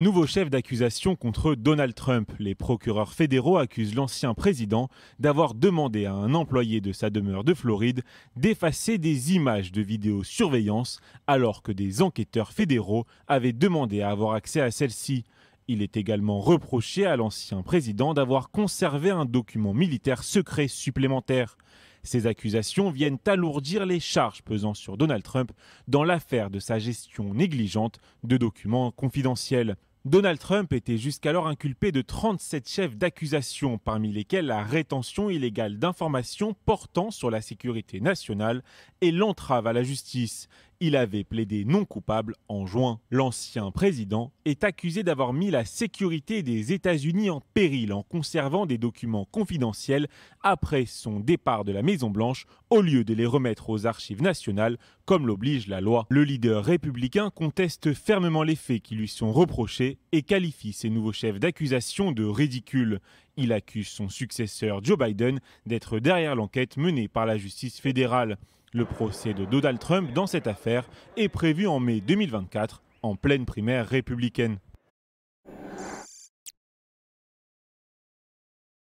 Nouveau chef d'accusation contre Donald Trump. Les procureurs fédéraux accusent l'ancien président d'avoir demandé à un employé de sa demeure de Floride d'effacer des images de vidéosurveillance alors que des enquêteurs fédéraux avaient demandé à avoir accès à celles-ci. Il est également reproché à l'ancien président d'avoir conservé un document militaire secret supplémentaire. Ces accusations viennent alourdir les charges pesant sur Donald Trump dans l'affaire de sa gestion négligente de documents confidentiels. Donald Trump était jusqu'alors inculpé de 37 chefs d'accusation, parmi lesquels la rétention illégale d'informations portant sur la sécurité nationale et l'entrave à la justice. Il avait plaidé non coupable en juin. L'ancien président est accusé d'avoir mis la sécurité des États-Unis en péril en conservant des documents confidentiels après son départ de la Maison-Blanche au lieu de les remettre aux archives nationales comme l'oblige la loi. Le leader républicain conteste fermement les faits qui lui sont reprochés et qualifie ses nouveaux chefs d'accusation de ridicules. Il accuse son successeur Joe Biden d'être derrière l'enquête menée par la justice fédérale. Le procès de Donald Trump dans cette affaire est prévu en mai 2024 en pleine primaire républicaine.